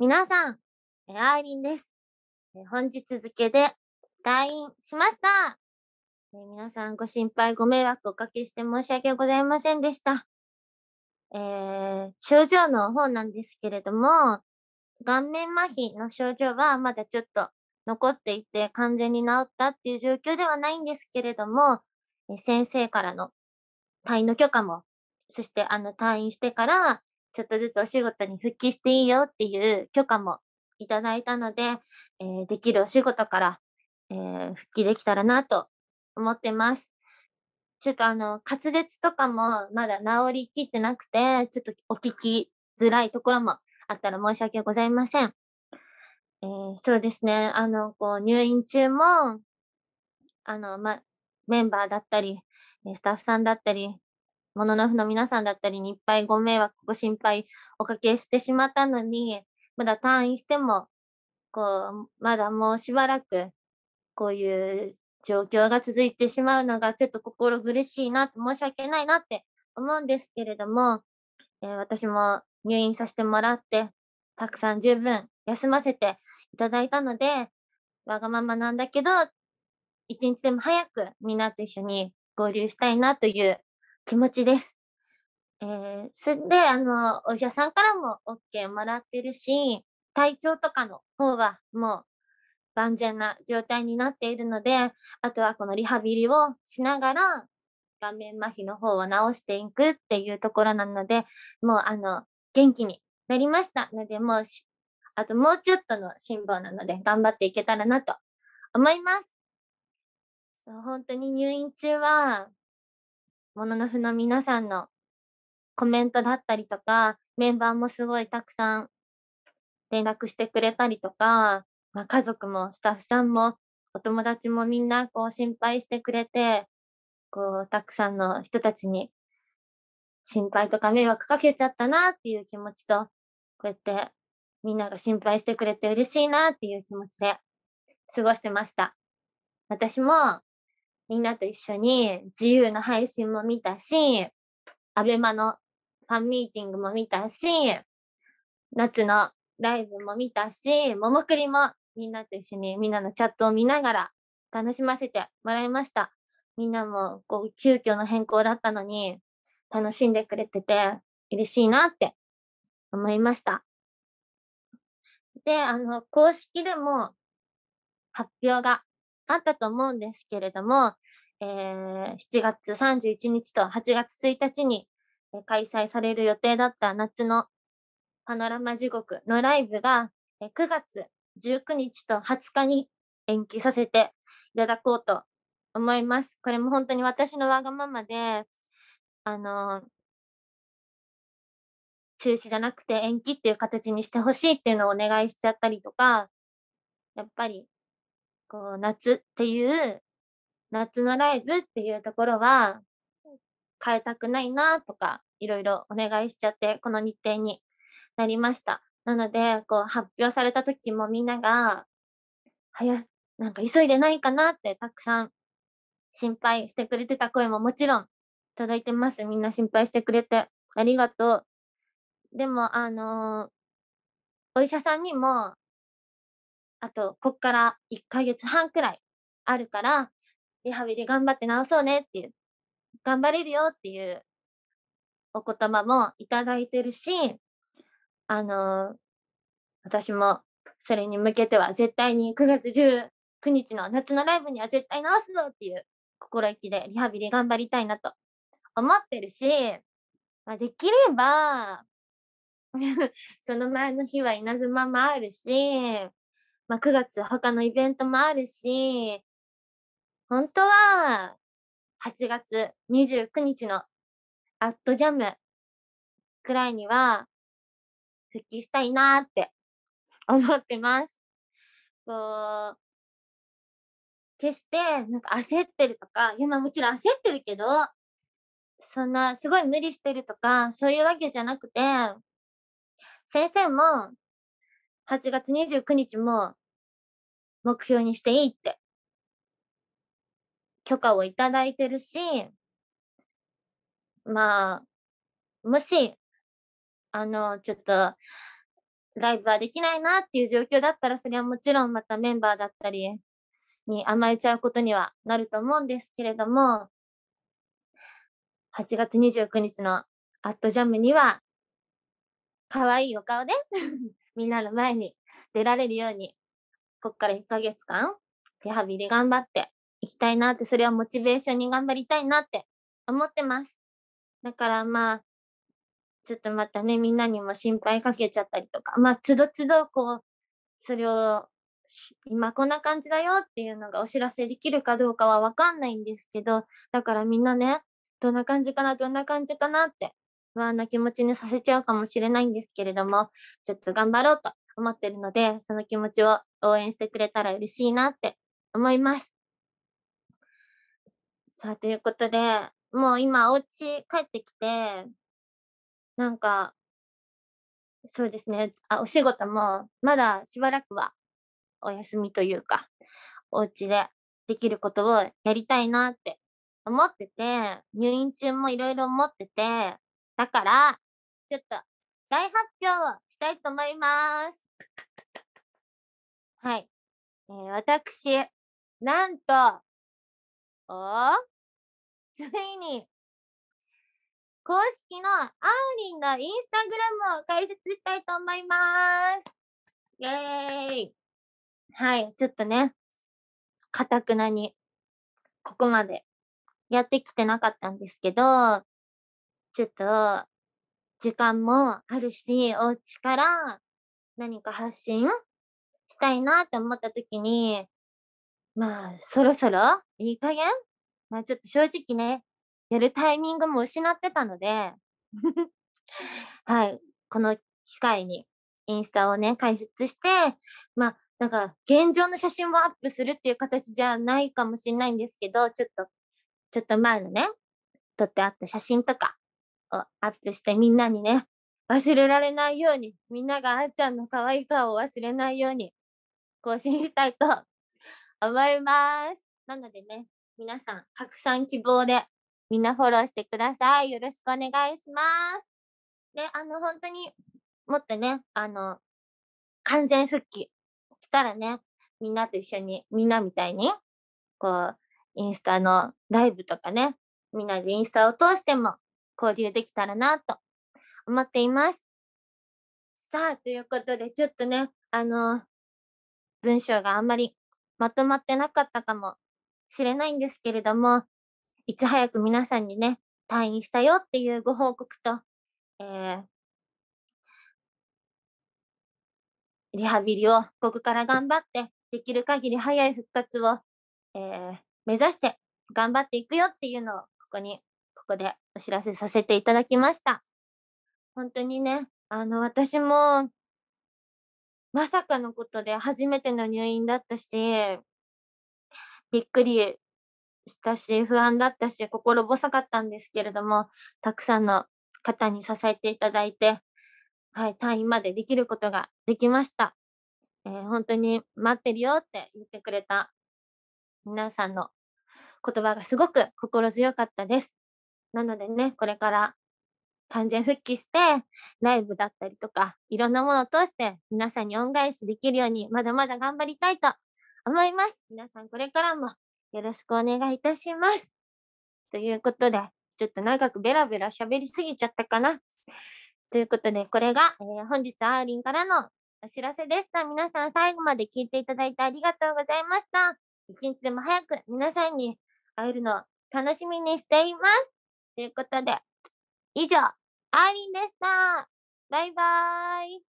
皆さん、えアイリンです。え本日付で退院しました。え皆さん、ご心配、ご迷惑おかけして申し訳ございませんでした。えー、症状の方なんですけれども、顔面麻痺の症状はまだちょっと残っていて完全に治ったっていう状況ではないんですけれども、先生からの退院の許可も、そしてあの退院してからちょっとずつお仕事に復帰していいよっていう許可もいただいたので、えー、できるお仕事から、えー、復帰できたらなと思ってます。ちょっとあの、滑舌とかもまだ治りきってなくて、ちょっとお聞きづらいところもあったら申し訳ございません。えー、そうですね、あの、こう、入院中も、あの、ま、メンバーだったり、スタッフさんだったり、モノノフの皆さんだったりにいっぱいご迷惑、ご心配おかけしてしまったのに、まだ退院しても、こう、まだもうしばらく、こういう状況が続いてしまうのが、ちょっと心苦しいな、申し訳ないなって思うんですけれども、えー、私も入院させてもらって、たくさん十分休ませていただいたので、わがままなんだけど、一日でも早くみんなと一緒に合流したいなという気持ちです。えー、それで、あの、お医者さんからも OK もらってるし、体調とかの方はもう万全な状態になっているので、あとはこのリハビリをしながら、顔面麻痺の方を治していくっていうところなので、もうあの、元気になりましたので、もうあともうちょっとの辛抱なので、頑張っていけたらなと思います。そう本当に入院中は、もののふの皆さんのコメントだったりとか、メンバーもすごいたくさん連絡してくれたりとか、まあ、家族もスタッフさんもお友達もみんなこう心配してくれて、こうたくさんの人たちに心配とか迷惑かけちゃったなっていう気持ちと、こうやってみんなが心配してくれて嬉しいなっていう気持ちで過ごしてました。私もみんなと一緒に自由な配信も見たし、アベマのファンミーティングも見たし、夏のライブも見たし、ももくりもみんなと一緒にみんなのチャットを見ながら楽しませてもらいました。みんなもこう急遽の変更だったのに楽しんでくれてて嬉しいなって思いました。で、あの、公式でも発表があったと思うんですけれども、えー、7月31日と8月1日に開催される予定だった夏のパノラマ地獄のライブが9月19日と20日に延期させていただこうと思います。これも本当に私のわがままで、あの、中止じゃなくて延期っていう形にしてほしいっていうのをお願いしちゃったりとか、やっぱりこう夏っていう夏のライブっていうところは変えたくないなとかいろいろお願いしちゃってこの日程になりました。なのでこう発表された時もみんなが早なんか急いでないかなってたくさん心配してくれてた声ももちろんだいてます。みんな心配してくれてありがとう。でもあのー、お医者さんにもあと、こっから1ヶ月半くらいあるから、リハビリ頑張って治そうねっていう、頑張れるよっていうお言葉もいただいてるし、あの、私もそれに向けては絶対に9月19日の夏のライブには絶対治すぞっていう心意気でリハビリ頑張りたいなと思ってるし、まあ、できれば その前の日は稲妻もあるし、まあ、9月他のイベントもあるし、本当は8月29日のアットジャムくらいには復帰したいなって思ってます。こう、決してなんか焦ってるとか、いやまあもちろん焦ってるけど、そんなすごい無理してるとか、そういうわけじゃなくて、先生も8月29日も目標にしていいって許可をいただいてるし、まあ、もし、あの、ちょっと、ライブはできないなっていう状況だったら、それはもちろんまたメンバーだったりに甘えちゃうことにはなると思うんですけれども、8月29日のアットジャムには、可愛いお顔でみんなの前に出られるように、こっから1ヶ月間、リハビリ頑張っていきたいなって、それはモチベーションに頑張りたいなって思ってます。だからまあ、ちょっとまたね、みんなにも心配かけちゃったりとか、まあ、つどつど、こう、それを、今こんな感じだよっていうのがお知らせできるかどうかはわかんないんですけど、だからみんなね、どんな感じかな、どんな感じかなって不安な気持ちにさせちゃうかもしれないんですけれども、ちょっと頑張ろうと思ってるので、その気持ちを応援してくれたら嬉しいなって思います。さあ、ということで、もう今お家帰ってきて、なんか、そうですね、あお仕事もまだしばらくはお休みというか、お家でできることをやりたいなって思ってて、入院中もいろいろ思ってて、だから、ちょっと大発表をしたいと思います。はい。えー、私、なんと、おついに、公式のあーりんのインスタグラムを開設したいと思います。イェーイ。はい、ちょっとね、かたくなに、ここまでやってきてなかったんですけど、ちょっと時間もあるし、お家から何か発信したいなって思った時に、まあ、そろそろいい加減まあ、ちょっと正直ね、やるタイミングも失ってたので はい、この機会にインスタをね、開設して、まあ、なんか現状の写真をアップするっていう形じゃないかもしれないんですけど、ちょっと、ちょっと前のね、撮ってあった写真とか、アップしてみんなにね、忘れられないように、みんながあーちゃんの可愛さを忘れないように更新したいと 思います。なのでね、皆さん、拡散希望でみんなフォローしてください。よろしくお願いします。で、あの、本当にもっとね、あの、完全復帰したらね、みんなと一緒に、みんなみたいに、こう、インスタのライブとかね、みんなでインスタを通しても交流できたらなと思っています。さあ、ということで、ちょっとね、あの、文章があんまりまとまってなかったかもしれないんですけれども、いち早く皆さんにね、退院したよっていうご報告と、えー、リハビリをここから頑張って、できる限り早い復活を、えー、目指して頑張っていくよっていうのをここにここでお知らせさせていただきました。本当にね、あの、私も、まさかのことで初めての入院だったし、びっくりしたし、不安だったし、心細かったんですけれども、たくさんの方に支えていただいて、はい、退院までできることができました。えー、本当に待ってるよって言ってくれた皆さんの言葉がすごく心強かったです。なのでね、これから完全復帰して、ライブだったりとか、いろんなものを通して皆さんに恩返しできるように、まだまだ頑張りたいと思います。皆さんこれからもよろしくお願いいたします。ということで、ちょっと長くベラベラ喋りすぎちゃったかな。ということで、これが、えー、本日あーりんからのお知らせでした。皆さん最後まで聞いていただいてありがとうございました。一日でも早く皆さんに会えるのを楽しみにしています。ということで、以上、アーリンでした。バイバーイ。